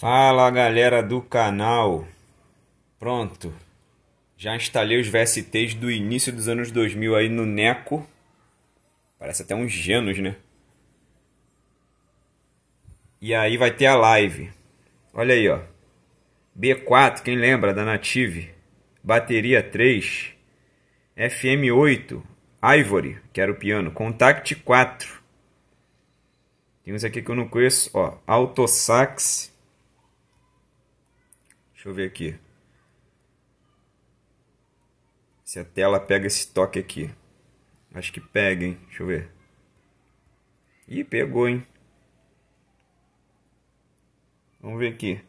Fala galera do canal. Pronto. Já instalei os VSTs do início dos anos 2000 aí no Neco. Parece até uns genos, né? E aí vai ter a live. Olha aí, ó. B4, quem lembra da Native? Bateria 3, FM8, Ivory, que era o piano, Contact 4. Tem uns aqui que eu não conheço, ó, Alto Sax Deixa eu ver aqui. Se a tela pega esse toque aqui. Acho que pega, hein? Deixa eu ver. Ih, pegou, hein? Vamos ver aqui.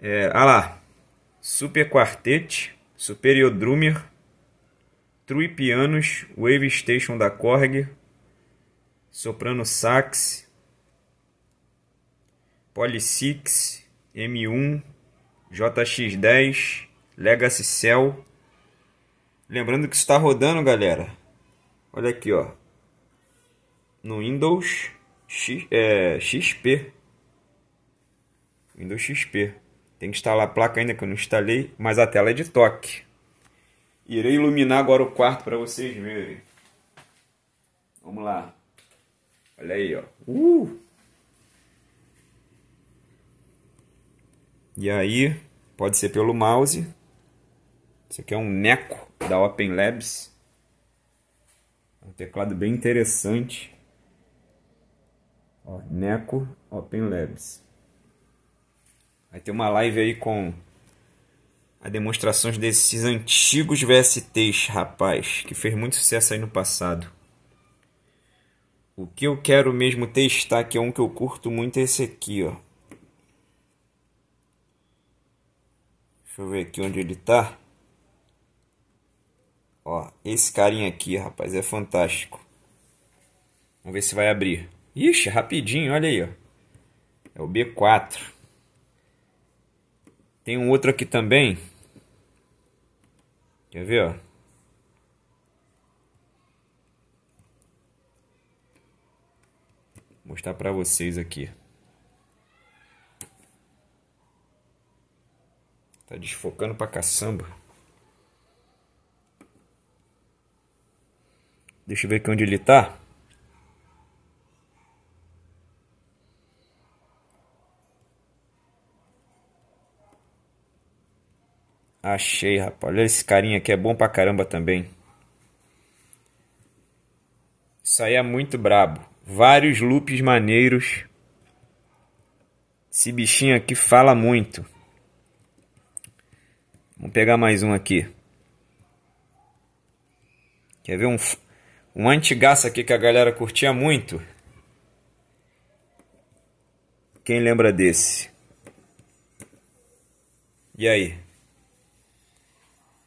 É, ah lá. Super Quartete, Superior Drummer, True Pianos, Wave Station da Korg, Soprano Sax, Six, M1, JX10, Legacy Cell. Lembrando que está rodando, galera. Olha aqui, ó. No Windows X, é, XP. Windows XP. Tem que instalar a placa ainda que eu não instalei, mas a tela é de toque. Irei iluminar agora o quarto para vocês verem. Vamos lá. Olha aí, ó. Uh! E aí, pode ser pelo mouse. Isso aqui é um Neco da Open Labs. Um teclado bem interessante. Ó, Neco Open Labs. Vai ter uma live aí com a demonstrações desses antigos VSTs, rapaz, que fez muito sucesso aí no passado. O que eu quero mesmo testar, que é um que eu curto muito, é esse aqui, ó. Deixa eu ver aqui onde ele tá. Ó, esse carinha aqui, rapaz, é fantástico. Vamos ver se vai abrir. Ixi, rapidinho, olha aí, ó. É o B4. Tem um outro aqui também. Quer ver, ó? Vou mostrar pra vocês aqui. Tá desfocando pra caçamba. Deixa eu ver aqui onde ele tá. Achei, rapaz. Olha esse carinha aqui, é bom pra caramba também. Isso aí é muito brabo. Vários loops maneiros. Esse bichinho aqui fala muito. Vamos pegar mais um aqui. Quer ver um, um antigaço aqui que a galera curtia muito? Quem lembra desse? E aí?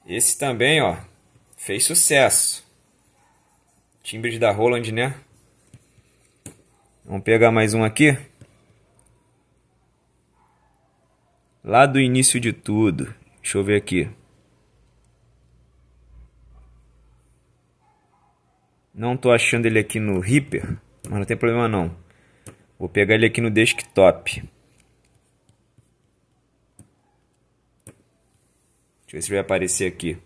Esse também, ó, fez sucesso. Timbres da Roland, né? Vamos pegar mais um aqui. Lá do início de tudo. Deixa eu ver aqui. Não tô achando ele aqui no Reaper, mas não tem problema não. Vou pegar ele aqui no desktop. Deixa eu ver se vai aparecer aqui.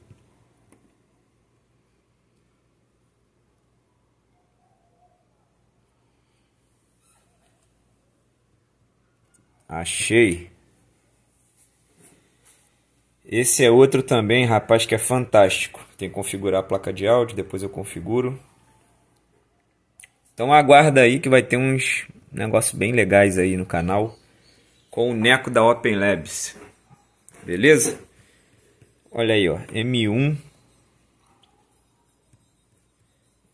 Achei. Esse é outro também, rapaz, que é fantástico. Tem que configurar a placa de áudio, depois eu configuro. Então aguarda aí que vai ter uns negócios bem legais aí no canal com o Neco da Open Labs. Beleza? Olha aí, ó, M1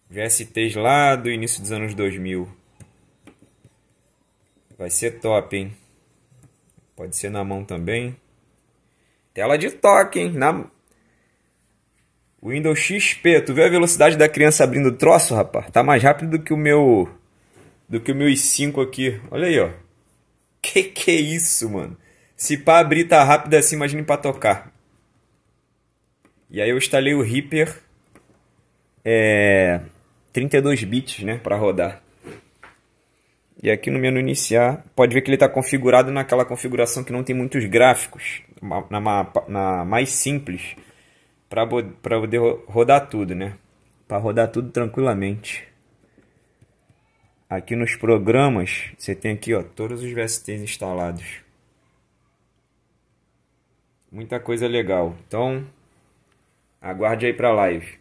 VSTs lá do início dos anos 2000. Vai ser top, hein? Pode ser na mão também. Tela de toque, hein? Na... Windows XP. Tu vê a velocidade da criança abrindo o troço, rapaz? Tá mais rápido do que o meu. Do que o meu i5 aqui. Olha aí, ó. Que que é isso, mano? Se pra abrir tá rápido assim, imagine pra tocar. E aí eu instalei o Reaper. É. 32 bits, né? Pra rodar. E aqui no menu iniciar, pode ver que ele está configurado naquela configuração que não tem muitos gráficos na, na mais simples para poder rodar tudo, né? Para rodar tudo tranquilamente. Aqui nos programas, você tem aqui, ó, todos os VSTs instalados. Muita coisa legal. Então, aguarde aí para live.